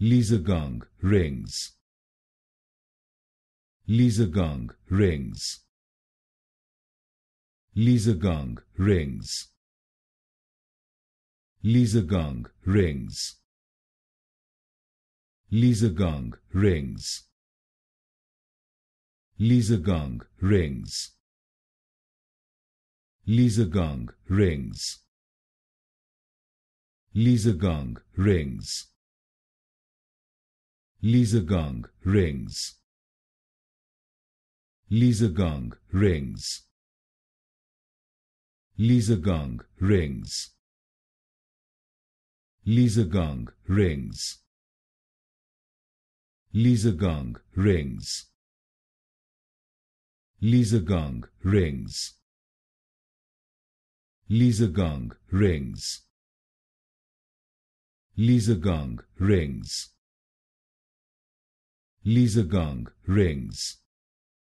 Gong rings. Gong rings. Gong rings. Gong rings. Gong rings. Gong rings. Liesegang rings. Liesegang rings. Gong rings. Gong rings. Gong rings. Gong rings. Gong rings. Gong rings. Gong rings. Gong rings. Liesergang rings.